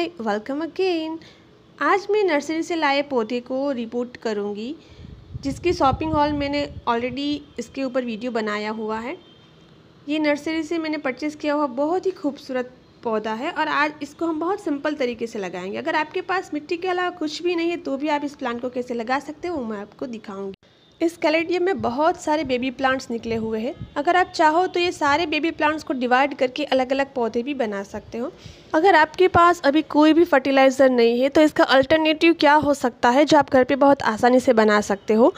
hi welcome again आज मैं nursery से लाए पौधे को रिपोर्ट करूँगी जिसकी शॉपिंग हॉल मैंने ऑलरेडी इसके ऊपर वीडियो बनाया हुआ है ये नर्सरी से मैंने परचेस किया हुआ बहुत ही खूबसूरत पौधा है और आज इसको हम बहुत सिंपल तरीके से लगाएंगे अगर आपके पास मिट्टी के अलावा कुछ भी नहीं है तो भी आप इस प्लांट को कैसे लगा सकते हो वो मैं आपको दिखाऊँगी इस कैलेडियम में बहुत सारे बेबी प्लांट्स निकले हुए हैं अगर आप चाहो तो ये सारे बेबी प्लांट्स को डिवाइड करके अलग अलग पौधे भी बना सकते हो अगर आपके पास अभी कोई भी फर्टिलाइज़र नहीं है तो इसका अल्टरनेटिव क्या हो सकता है जो आप घर पे बहुत आसानी से बना सकते हो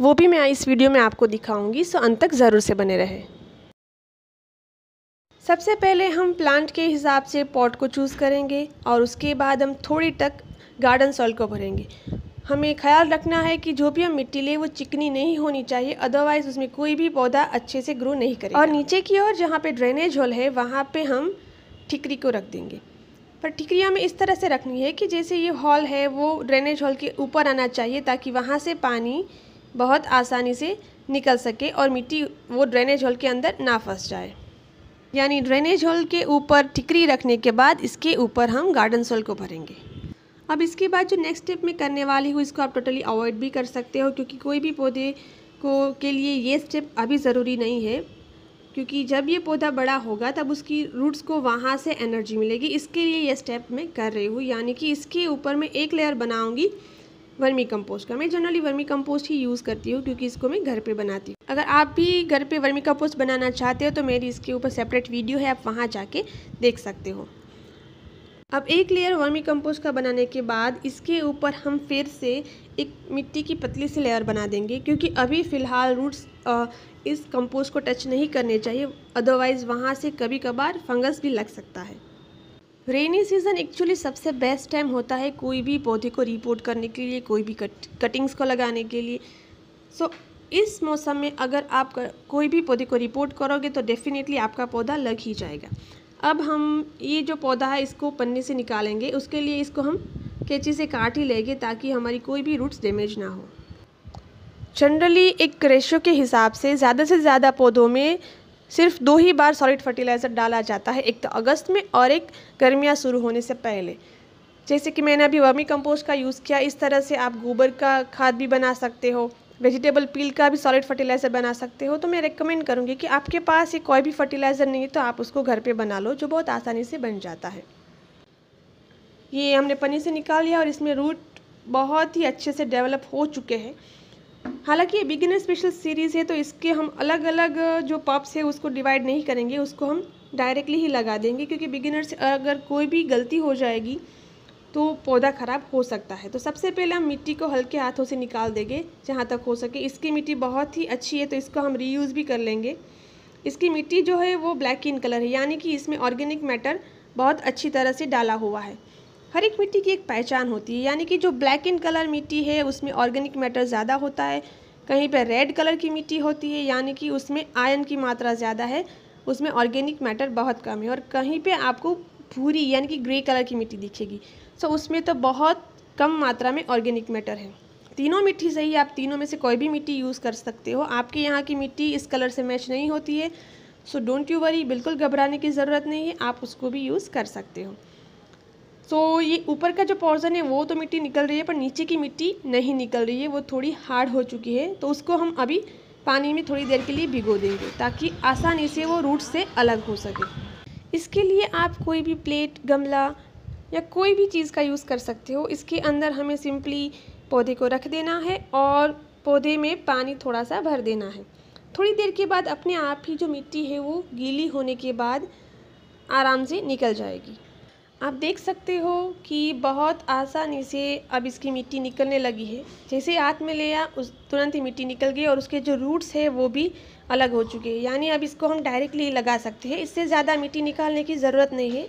वो भी मैं इस वीडियो में आपको दिखाऊँगी सो अंत तक ज़रूर से बने रहे सबसे पहले हम प्लांट के हिसाब से पॉट को चूज़ करेंगे और उसके बाद हम थोड़ी तक गार्डन सॉइल को भरेंगे हमें ख्याल रखना है कि जो भी हम मिट्टी लें वो चिकनी नहीं होनी चाहिए अदरवाइज़ उसमें कोई भी पौधा अच्छे से ग्रो नहीं करेगा और नीचे की ओर जहाँ पे ड्रेनेज होल है वहाँ पे हम ठिकरी को रख देंगे पर ठिकरी हमें इस तरह से रखनी है कि जैसे ये हॉल है वो ड्रेनेज हॉल के ऊपर आना चाहिए ताकि वहाँ से पानी बहुत आसानी से निकल सके और मिट्टी वो ड्रेनेज हॉल के अंदर ना फंस जाए यानी ड्रेनेज हॉल के ऊपर ठिकरी रखने के बाद इसके ऊपर हम गार्डन सोल को भरेंगे अब इसके बाद जो नेक्स्ट स्टेप में करने वाली हूँ इसको आप टोटली अवॉइड भी कर सकते हो क्योंकि कोई भी पौधे को के लिए ये स्टेप अभी ज़रूरी नहीं है क्योंकि जब ये पौधा बड़ा होगा तब उसकी रूट्स को वहाँ से एनर्जी मिलेगी इसके लिए ये स्टेप मैं कर रही हूँ यानी कि इसके ऊपर मैं एक लेयर बनाऊँगी वर्मी कंपोस्ट का मैं जनरली वर्मी कंपोस्ट ही यूज़ करती हूँ क्योंकि इसको मैं घर पे बनाती हूँ अगर आप भी घर पे वर्मी कंपोस्ट बनाना चाहते हो तो मेरी इसके ऊपर सेपरेट वीडियो है आप वहाँ जाके देख सकते हो अब एक लेयर वर्मी कंपोस्ट का बनाने के बाद इसके ऊपर हम फिर से एक मिट्टी की पतली सी लेयर बना देंगे क्योंकि अभी फ़िलहाल रूट्स इस कंपोस्ट को टच नहीं करने चाहिए अदरवाइज़ वहाँ से कभी कभार फंगस भी लग सकता है रेनी सीज़न एक्चुअली सबसे बेस्ट टाइम होता है कोई भी पौधे को रिपोर्ट करने के लिए कोई भी कट कटिंग्स को लगाने के लिए सो so, इस मौसम में अगर आप कर, कोई भी पौधे को रिपोर्ट करोगे तो डेफिनेटली आपका पौधा लग ही जाएगा अब हम ये जो पौधा है इसको पन्नी से निकालेंगे उसके लिए इसको हम कैची से काट ही लेंगे ताकि हमारी कोई भी रूट्स डैमेज ना हो जनरली एक रेशो के हिसाब से ज़्यादा से ज़्यादा पौधों में सिर्फ दो ही बार सॉलिड फर्टिलाइज़र डाला जाता है एक तो अगस्त में और एक गर्मियाँ शुरू होने से पहले जैसे कि मैंने अभी वर्मी कंपोस्ट का यूज़ किया इस तरह से आप गोबर का खाद भी बना सकते हो वेजिटेबल पील का भी सॉलिड फर्टिलाइज़र बना सकते हो तो मैं रिकमेंड करूँगी कि आपके पास ये कोई भी फर्टिलाइज़र नहीं है तो आप उसको घर पर बना लो जो बहुत आसानी से बन जाता है ये हमने पनीर से निकाल लिया और इसमें रूट बहुत ही अच्छे से डेवलप हो चुके हैं हालांकि ये बिगिनर स्पेशल सीरीज़ है तो इसके हम अलग अलग जो पप्स है उसको डिवाइड नहीं करेंगे उसको हम डायरेक्टली ही लगा देंगे क्योंकि बिगिनर से अगर कोई भी गलती हो जाएगी तो पौधा ख़राब हो सकता है तो सबसे पहले हम मिट्टी को हल्के हाथों से निकाल देंगे जहाँ तक हो सके इसकी मिट्टी बहुत ही अच्छी है तो इसको हम रीयूज़ भी कर लेंगे इसकी मिट्टी जो है वो ब्लैक इन कलर है यानी कि इसमें ऑर्गेनिक मैटर बहुत अच्छी तरह से डाला हुआ है हर एक मिट्टी की एक पहचान होती है यानी कि जो ब्लैक इन कलर मिट्टी है उसमें ऑर्गेनिक मैटर ज़्यादा होता है कहीं पर रेड कलर की मिट्टी होती है यानी कि उसमें आयन की मात्रा ज़्यादा है उसमें ऑर्गेनिक मैटर बहुत कम है और कहीं पर आपको भूरी यानी कि ग्रे कलर की मिट्टी दिखेगी सो उसमें तो बहुत कम मात्रा में ऑर्गेनिक मैटर है तीनों मिट्टी सही आप तीनों में से कोई भी मिट्टी यूज़ कर सकते हो आपके यहाँ की मिट्टी इस कलर से मैच नहीं होती है सो डोंट यू वरी बिल्कुल घबराने की ज़रूरत नहीं है आप उसको भी यूज़ कर सकते हो सो so, ये ऊपर का जो पोर्जन है वो तो मिट्टी निकल रही है पर नीचे की मिट्टी नहीं निकल रही है वो थोड़ी हार्ड हो चुकी है तो उसको हम अभी पानी में थोड़ी देर के लिए भिगो देंगे ताकि आसानी से वो रूट से अलग हो सके इसके लिए आप कोई भी प्लेट गमला या कोई भी चीज़ का यूज़ कर सकते हो इसके अंदर हमें सिंपली पौधे को रख देना है और पौधे में पानी थोड़ा सा भर देना है थोड़ी देर के बाद अपने आप ही जो मिट्टी है वो गीली होने के बाद आराम से निकल जाएगी आप देख सकते हो कि बहुत आसानी से अब इसकी मिट्टी निकलने लगी है जैसे हाथ में लिया उस तुरंत ही मिट्टी निकल गई और उसके जो रूट्स है वो भी अलग हो चुके हैं यानी अब इसको हम डायरेक्टली लगा सकते हैं इससे ज़्यादा मिट्टी निकालने की ज़रूरत नहीं है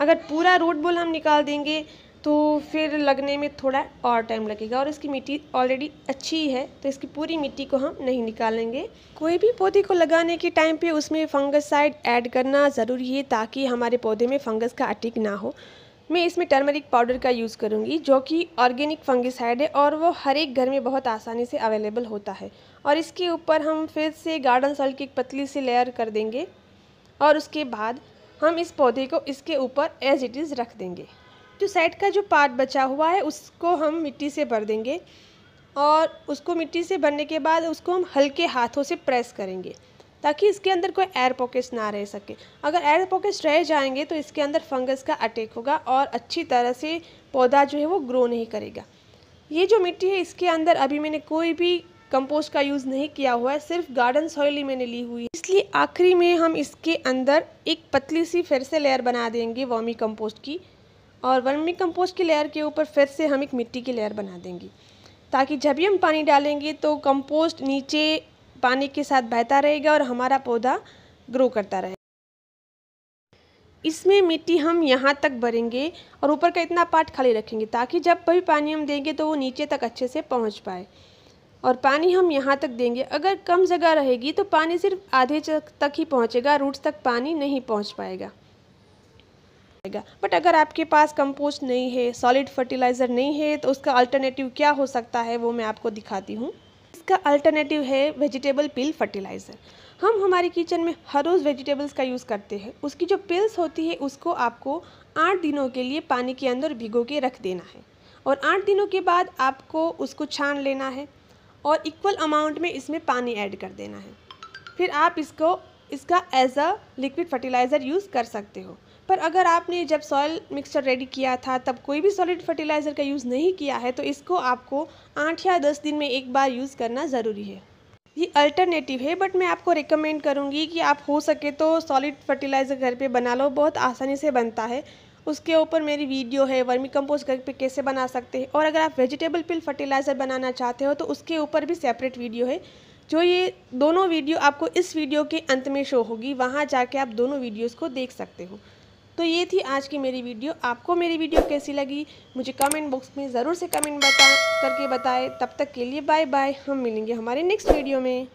अगर पूरा रूट बोल हम निकाल देंगे तो फिर लगने में थोड़ा और टाइम लगेगा और इसकी मिट्टी ऑलरेडी अच्छी है तो इसकी पूरी मिट्टी को हम नहीं निकालेंगे कोई भी पौधे को लगाने के टाइम पे उसमें फंगस साइड ऐड करना ज़रूरी है ताकि हमारे पौधे में फंगस का अटिक ना हो मैं इसमें टर्मरिक पाउडर का यूज़ करूँगी जो कि ऑर्गेनिक फंगस है और वो हर एक घर में बहुत आसानी से अवेलेबल होता है और इसके ऊपर हम फिर से गार्डन सॉल्ट की एक पतली सी लेयर कर देंगे और उसके बाद हम इस पौधे को इसके ऊपर एज इट इज़ रख देंगे जो साइड का जो पार्ट बचा हुआ है उसको हम मिट्टी से भर देंगे और उसको मिट्टी से भरने के बाद उसको हम हल्के हाथों से प्रेस करेंगे ताकि इसके अंदर कोई एयर पॉकेट्स ना रह सके अगर एयर पॉकेट्स रह जाएंगे तो इसके अंदर फंगस का अटैक होगा और अच्छी तरह से पौधा जो है वो ग्रो नहीं करेगा ये जो मिट्टी है इसके अंदर अभी मैंने कोई भी कंपोस्ट का यूज़ नहीं किया हुआ है सिर्फ गार्डन सॉइल ही मैंने ली हुई है इसलिए आखिरी में हम इसके अंदर एक पतली सी फिर से लेयर बना देंगे वर्मी कंपोस्ट की और वर्मी कंपोस्ट की लेयर के ऊपर फिर से हम एक मिट्टी की लेयर बना देंगे ताकि जब भी हम पानी डालेंगे तो कंपोस्ट नीचे पानी के साथ बहता रहेगा और हमारा पौधा ग्रो करता रहेगा इसमें मिट्टी हम यहाँ तक भरेंगे और ऊपर का इतना पार्ट खाली रखेंगे ताकि जब भी पानी हम देंगे तो वो नीचे तक अच्छे से पहुँच पाए और पानी हम यहाँ तक देंगे अगर कम जगह रहेगी तो पानी सिर्फ आधे तक ही पहुँचेगा रूट्स तक पानी नहीं पहुँच पाएगा बट अगर आपके पास कंपोस्ट नहीं है सॉलिड फर्टिलाइज़र नहीं है तो उसका अल्टरनेटिव क्या हो सकता है वो मैं आपको दिखाती हूँ इसका अल्टरनेटिव है वेजिटेबल पिल फर्टिलाइज़र हम हमारे किचन में हर रोज़ वेजिटेबल्स का यूज़ करते हैं उसकी जो पिल्स होती है उसको आपको आठ दिनों के लिए पानी के अंदर भिगो के रख देना है और आठ दिनों के बाद आपको उसको छान लेना है और इक्वल अमाउंट में इसमें पानी ऐड कर देना है फिर आप इसको इसका as a liquid fertiliser use कर सकते हो पर अगर आपने जब सॉयल मिक्सचर रेडी किया था तब कोई भी सॉलिड फर्टिलाइज़र का यूज़ नहीं किया है तो इसको आपको आठ या दस दिन में एक बार यूज़ करना ज़रूरी है ये अल्टरनेटिव है बट मैं आपको रिकमेंड करूँगी कि आप हो सके तो सॉलिड फर्टिलाइज़र घर पे बना लो बहुत आसानी से बनता है उसके ऊपर मेरी वीडियो है वर्मी कंपोस्ट घर पे कैसे बना सकते हैं और अगर आप वेजिटेबल पिल फर्टिलाइज़र बनाना चाहते हो तो उसके ऊपर भी सेपरेट वीडियो है जो ये दोनों वीडियो आपको इस वीडियो के अंत में शो होगी वहाँ जाके आप दोनों वीडियोज़ को देख सकते हो तो ये थी आज की मेरी वीडियो आपको मेरी वीडियो कैसी लगी मुझे कमेंट बॉक्स में ज़रूर से कमेंट बता करके बताएं तब तक के लिए बाय बाय हम मिलेंगे हमारे नेक्स्ट वीडियो में